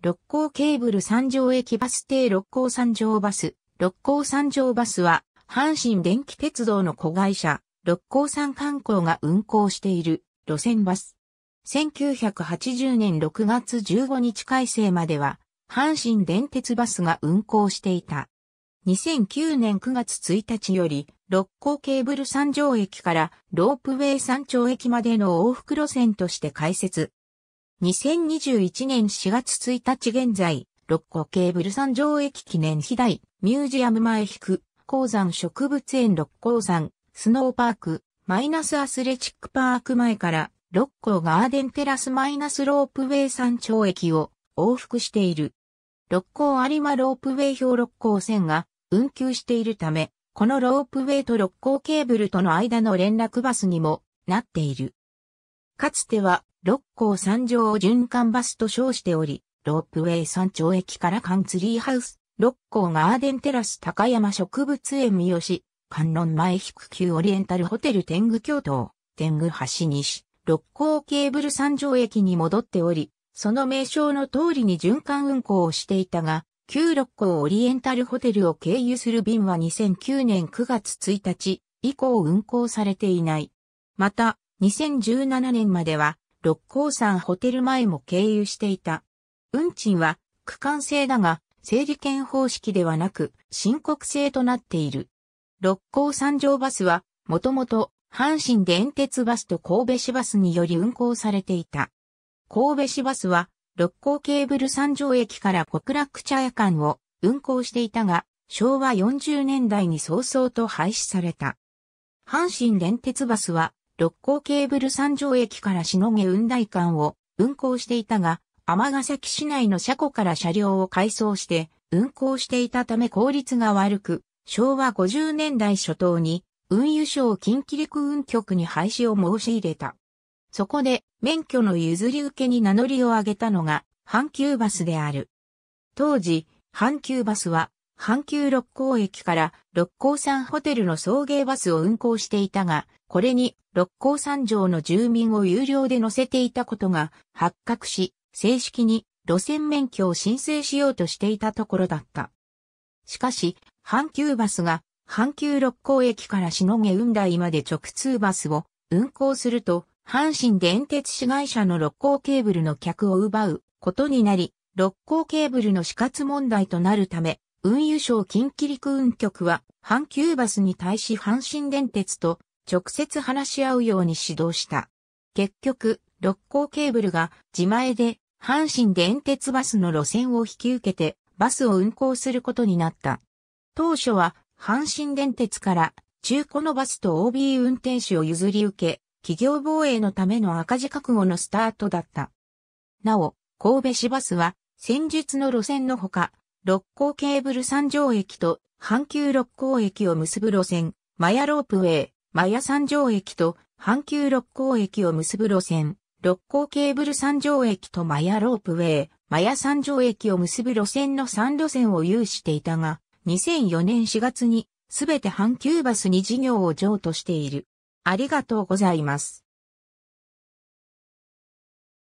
六甲ケーブル三条駅バス停六甲三条バス。六甲三条バスは、阪神電気鉄道の子会社、六甲山観光が運行している路線バス。1980年6月15日改正までは、阪神電鉄バスが運行していた。2009年9月1日より、六甲ケーブル三条駅からロープウェイ三条駅までの往復路線として開設、2021年4月1日現在、六甲ケーブル山上駅記念肥大、ミュージアム前引く、鉱山植物園六甲山、スノーパーク、マイナスアスレチックパーク前から、六甲ガーデンテラスマイナスロープウェイ山頂駅を往復している。六甲有馬ロープウェイ表六甲線が運休しているため、このロープウェイと六甲ケーブルとの間の連絡バスにもなっている。かつては、六甲山上を循環バスと称しており、ロープウェイ山頂駅からカンツリーハウス、六甲ガーデンテラス高山植物園三好、観音前低級オリエンタルホテル天狗京都、天狗橋西、六甲ケーブル山上駅に戻っており、その名称の通りに循環運行をしていたが、旧六甲オリエンタルホテルを経由する便は2009年9月1日以降運行されていない。また、2017年までは六甲山ホテル前も経由していた。運賃は区間制だが、整理券方式ではなく、申告制となっている。六甲山上バスは、もともと、阪神電鉄バスと神戸市バスにより運行されていた。神戸市バスは、六甲ケーブル山上駅から極楽茶屋間を運行していたが、昭和40年代に早々と廃止された。阪神電鉄バスは、六甲ケーブル三条駅からしのげ雲台間を運行していたが、尼崎市内の車庫から車両を改装して運行していたため効率が悪く、昭和50年代初頭に運輸省近畿陸運局に廃止を申し入れた。そこで免許の譲り受けに名乗りを上げたのが阪急バスである。当時、阪急バスは阪急六甲駅から六甲山ホテルの送迎バスを運行していたが、これに六甲山上の住民を有料で乗せていたことが発覚し、正式に路線免許を申請しようとしていたところだった。しかし、阪急バスが阪急六甲駅からしのげ雲台まで直通バスを運行すると、阪神電鉄市会社の六甲ケーブルの客を奪うことになり、六甲ケーブルの死活問題となるため、運輸省近畿陸運局は、阪急バスに対し阪神電鉄と直接話し合うように指導した。結局、六甲ケーブルが自前で阪神電鉄バスの路線を引き受けてバスを運行することになった。当初は阪神電鉄から中古のバスと OB 運転手を譲り受け、企業防衛のための赤字覚悟のスタートだった。なお、神戸市バスは戦術の路線のほか、六甲ケーブル三条駅と阪急六甲駅を結ぶ路線、マヤロープウェイ、マヤ三条駅と阪急六甲駅を結ぶ路線、六甲ケーブル三条駅とマヤロープウェイ、マヤ三条駅を結ぶ路線の3路線を有していたが、2004年4月にすべて阪急バスに事業を譲渡している。ありがとうございます。